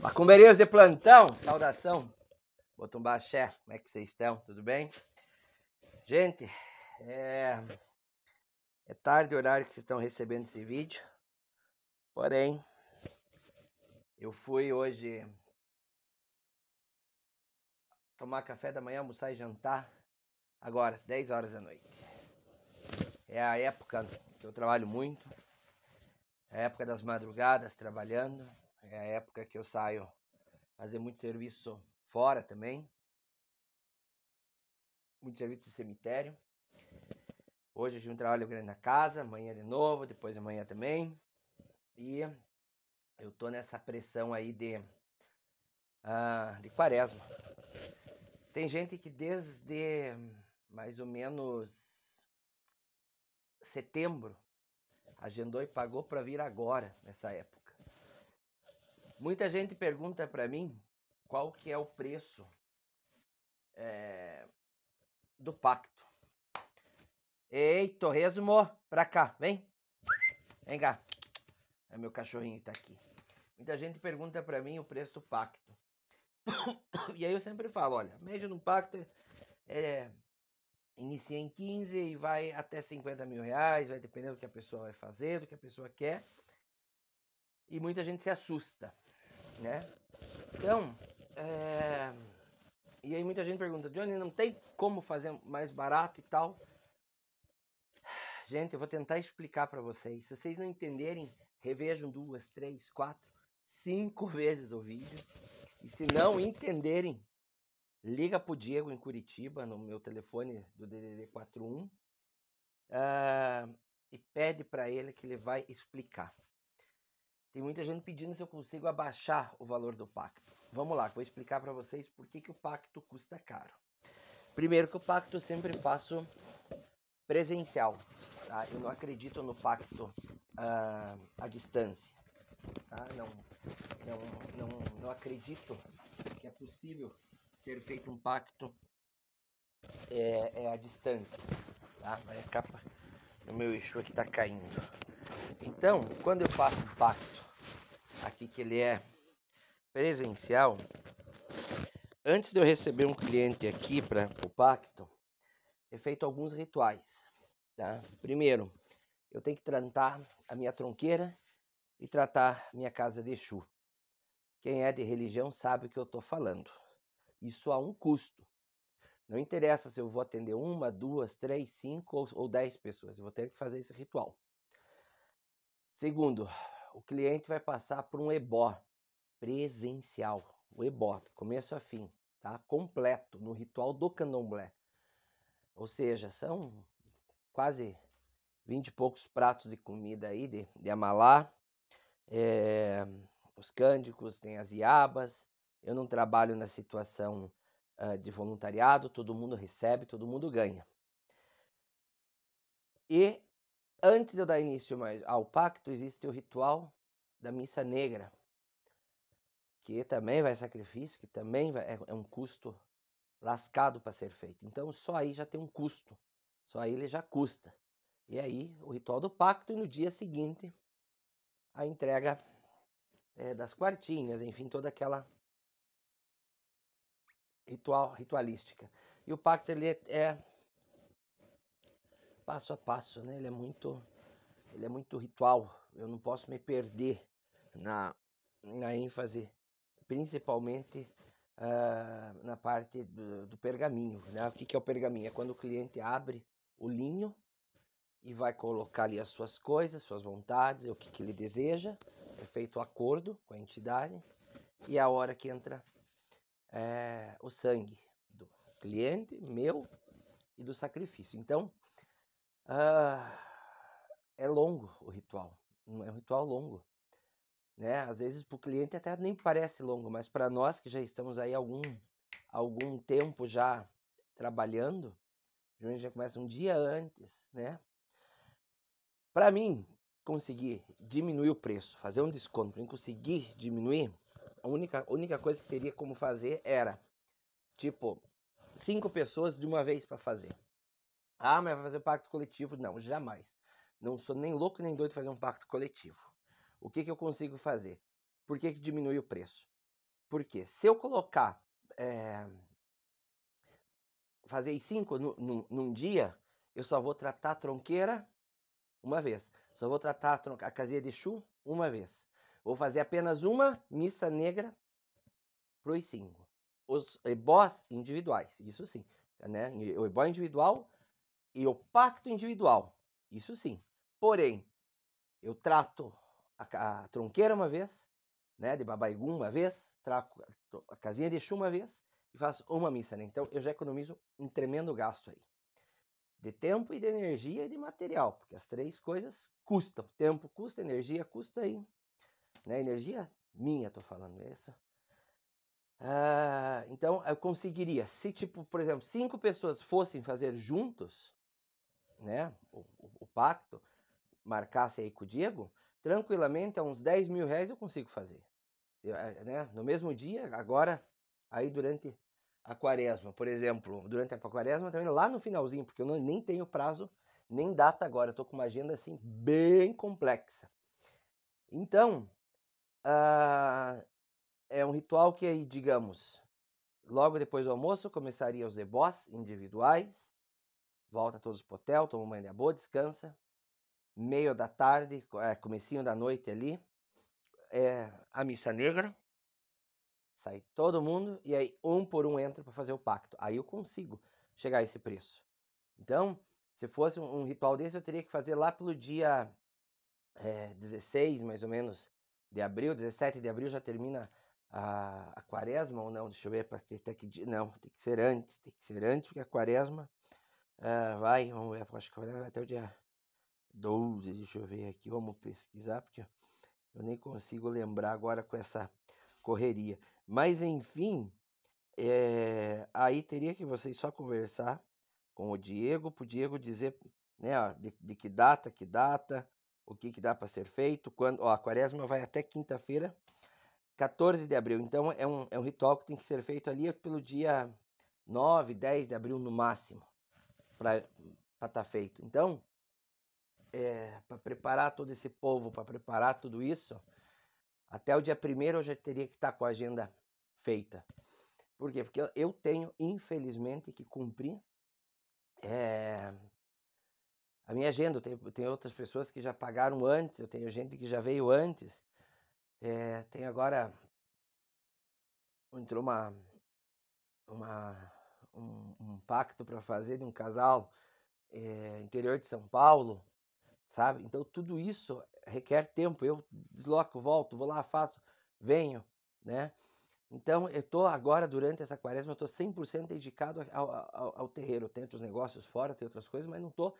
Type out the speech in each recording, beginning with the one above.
Macumbeiros de plantão, saudação. Botumba Xé, como é que vocês estão? Tudo bem? Gente, é, é tarde o horário que vocês estão recebendo esse vídeo. Porém, eu fui hoje tomar café da manhã, almoçar e jantar agora, 10 horas da noite. É a época que eu trabalho muito, é a época das madrugadas trabalhando. É a época que eu saio fazer muito serviço fora também. Muito serviço de cemitério. Hoje eu tive um trabalho grande na casa, amanhã de novo, depois de amanhã também. E eu tô nessa pressão aí de, uh, de quaresma. Tem gente que desde mais ou menos setembro agendou e pagou para vir agora, nessa época. Muita gente pergunta para mim qual que é o preço é, do pacto. Ei, Torresmo, pra cá, vem. Vem cá. É meu cachorrinho tá aqui. Muita gente pergunta para mim o preço do pacto. E aí eu sempre falo, olha, média no pacto é, é, inicia em 15 e vai até 50 mil reais, vai depender do que a pessoa vai fazer, do que a pessoa quer. E muita gente se assusta né? Então, é... e aí muita gente pergunta, Johnny, não tem como fazer mais barato e tal? Gente, eu vou tentar explicar para vocês. Se vocês não entenderem, revejam duas, três, quatro, cinco vezes o vídeo. E se não entenderem, liga pro Diego em Curitiba, no meu telefone do DDD 41, uh, e pede para ele que ele vai explicar. Tem muita gente pedindo se eu consigo abaixar o valor do pacto. Vamos lá, vou explicar para vocês por que, que o pacto custa caro. Primeiro que o pacto eu sempre faço presencial. Tá? Eu não acredito no pacto uh, à distância. Tá? Não, não, não, não acredito que é possível ser feito um pacto é, é à distância. Tá? a capa do meu eixo aqui está caindo. Então, quando eu faço um pacto aqui que ele é presencial, antes de eu receber um cliente aqui para o pacto, é feito alguns rituais, tá? Primeiro, eu tenho que tratar a minha tronqueira e tratar minha casa de chu. Quem é de religião sabe o que eu estou falando. Isso a um custo. Não interessa se eu vou atender uma, duas, três, cinco ou, ou dez pessoas. Eu vou ter que fazer esse ritual. Segundo, o cliente vai passar por um EBO presencial, o EBO, começo a fim, tá? Completo no ritual do Candomblé. Ou seja, são quase vinte e poucos pratos de comida aí de, de amalá, é, os cânticos, tem as iabas. Eu não trabalho na situação uh, de voluntariado, todo mundo recebe, todo mundo ganha. E Antes de eu dar início ao pacto, existe o ritual da missa negra, que também vai sacrifício, que também vai, é, é um custo lascado para ser feito. Então, só aí já tem um custo, só aí ele já custa. E aí, o ritual do pacto, e no dia seguinte, a entrega é, das quartinhas, enfim, toda aquela ritual, ritualística. E o pacto ele é, é passo a passo, né? Ele é muito, ele é muito ritual. Eu não posso me perder na, na ênfase, principalmente uh, na parte do, do pergaminho. Né? O que, que é o pergaminho? É quando o cliente abre o linho e vai colocar ali as suas coisas, suas vontades, o que, que ele deseja. É feito o acordo com a entidade e é a hora que entra é, o sangue do cliente, meu e do sacrifício. Então, ah, é longo o ritual, é um ritual longo. Né? Às vezes para o cliente até nem parece longo, mas para nós que já estamos aí algum algum tempo já trabalhando, a gente já começa um dia antes, né? Para mim conseguir diminuir o preço, fazer um desconto, para mim conseguir diminuir, a única única coisa que teria como fazer era tipo cinco pessoas de uma vez para fazer. Ah, mas vai fazer pacto coletivo? Não, jamais. Não sou nem louco nem doido fazer um pacto coletivo. O que, que eu consigo fazer? Por que, que diminui o preço? Porque se eu colocar. É, fazer cinco no, no, num dia, eu só vou tratar a tronqueira uma vez. Só vou tratar a, tronca, a casinha de chu uma vez. Vou fazer apenas uma missa negra para os cinco. Os ebós individuais, isso sim. Né? O ebó individual e o pacto individual. Isso sim. Porém, eu trato a, a tronqueira uma vez, né, de babaigum uma vez, trato a casinha de chum uma vez e faço uma missa. Né? Então, eu já economizo um tremendo gasto aí. De tempo e de energia e de material, porque as três coisas custam. Tempo custa, energia custa aí. Né? Energia minha, tô falando isso. É ah, então, eu conseguiria, se tipo, por exemplo, cinco pessoas fossem fazer juntos, né, o, o, o pacto, marcasse aí com o Diego, tranquilamente a uns 10 mil reais eu consigo fazer. Eu, eh, né, no mesmo dia, agora, aí durante a quaresma, por exemplo, durante a quaresma também lá no finalzinho, porque eu não, nem tenho prazo, nem data agora, eu tô com uma agenda assim bem complexa. Então, uh, é um ritual que, aí digamos, logo depois do almoço começaria os ebós individuais, volta todos pro hotel, toma uma banho boa, descansa. Meio da tarde, é, comecinho da noite ali, é a missa negra. Sai todo mundo e aí um por um entra para fazer o pacto. Aí eu consigo chegar a esse preço. Então, se fosse um, ritual desse, eu teria que fazer lá pelo dia é, 16, mais ou menos, de abril. 17 de abril já termina a, a quaresma ou não? Deixa eu ver para ter, ter que. Não, tem que ser antes, tem que ser antes, porque a é quaresma ah, vai, vamos ver, acho que vai até o dia 12, deixa eu ver aqui, vamos pesquisar, porque eu nem consigo lembrar agora com essa correria. Mas, enfim, é, aí teria que vocês só conversar com o Diego, para o Diego dizer né, ó, de, de, que data, que data, o que, que dá para ser feito, quando, ó, a quaresma vai até quinta-feira, 14 de abril, então é um, é um ritual que tem que ser feito ali pelo dia 9, 10 de abril no máximo, para estar tá feito. Então, é, para preparar todo esse povo, para preparar tudo isso, até o dia 1 eu já teria que estar tá com a agenda feita. Por quê? Porque eu tenho, infelizmente, que cumprir é, a minha agenda. Tem, tem outras pessoas que já pagaram antes, eu tenho gente que já veio antes. É, tem agora. Entrou uma, uma um, um pacto para fazer de um casal é, interior de São Paulo, sabe? Então tudo isso requer tempo. Eu desloco, volto, vou lá, faço, venho, né? Então eu tô agora durante essa quaresma eu tô 100% dedicado ao, ao, ao terreiro. Tenho outros negócios fora, tem outras coisas, mas não tô.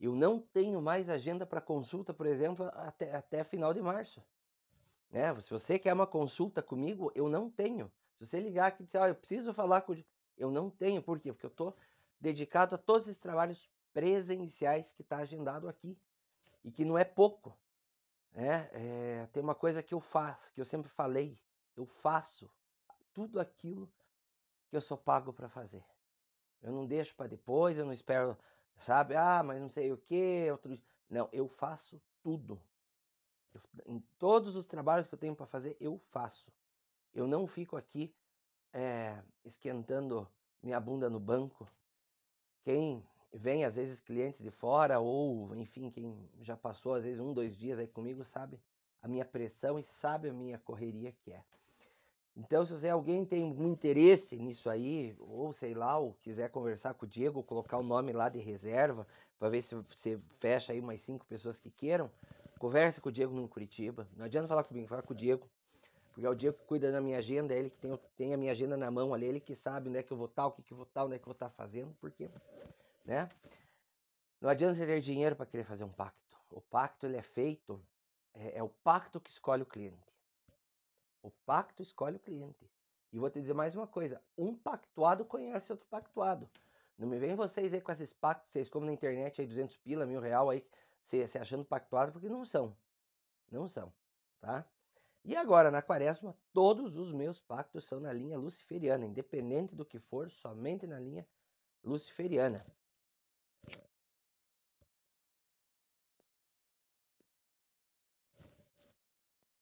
Eu não tenho mais agenda para consulta, por exemplo, até, até final de março. Né? Se você quer uma consulta comigo, eu não tenho. Se você ligar aqui e disser, ah, eu preciso falar com. Eu não tenho, por quê? Porque eu estou dedicado a todos esses trabalhos presenciais que está agendado aqui e que não é pouco. Né? É, tem uma coisa que eu faço, que eu sempre falei, eu faço tudo aquilo que eu sou pago para fazer. Eu não deixo para depois, eu não espero, sabe? Ah, mas não sei o que, outro. Não, eu faço tudo. Eu, em todos os trabalhos que eu tenho para fazer, eu faço. Eu não fico aqui é, esquentando minha bunda no banco. Quem vem, às vezes, clientes de fora, ou enfim, quem já passou, às vezes, um, dois dias aí comigo, sabe a minha pressão e sabe a minha correria que é. Então, se você, alguém tem algum interesse nisso aí, ou sei lá, ou quiser conversar com o Diego, colocar o nome lá de reserva, para ver se você fecha aí mais cinco pessoas que queiram, converse com o Diego no Curitiba. Não adianta falar comigo, fala com o Diego. Porque é o Diego que cuida da minha agenda, é ele que tem, tem a minha agenda na mão ali, é ele que sabe onde é que eu vou estar, o que, que eu vou estar, onde é que eu vou estar fazendo, porque, né? Não adianta você ter dinheiro para querer fazer um pacto. O pacto ele é feito, é, é o pacto que escolhe o cliente. O pacto escolhe o cliente. E vou te dizer mais uma coisa: um pactuado conhece outro pactuado. Não me vem vocês aí com esses pactos, vocês como na internet aí 200 pila, mil real aí, se, achando pactuado, porque não são. Não são, tá? E agora, na quaresma, todos os meus pactos são na linha luciferiana, independente do que for, somente na linha luciferiana.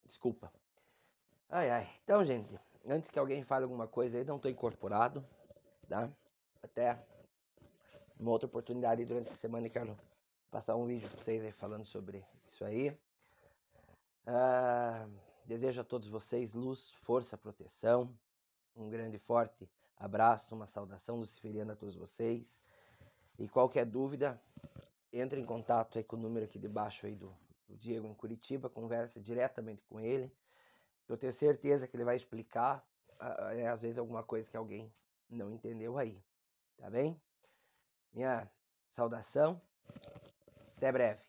Desculpa. Ai, ai. Então, gente, antes que alguém fale alguma coisa aí, não estou incorporado, tá? Até uma outra oportunidade durante a semana quero passar um vídeo para vocês aí falando sobre isso aí. Ah... Desejo a todos vocês luz, força, proteção. Um grande, forte abraço, uma saudação luciferiana a todos vocês. E qualquer dúvida, entre em contato aí com o número aqui debaixo aí do, do Diego em Curitiba, conversa diretamente com ele. Eu tenho certeza que ele vai explicar, é, às vezes, alguma coisa que alguém não entendeu aí. Tá bem? Minha saudação. Até breve.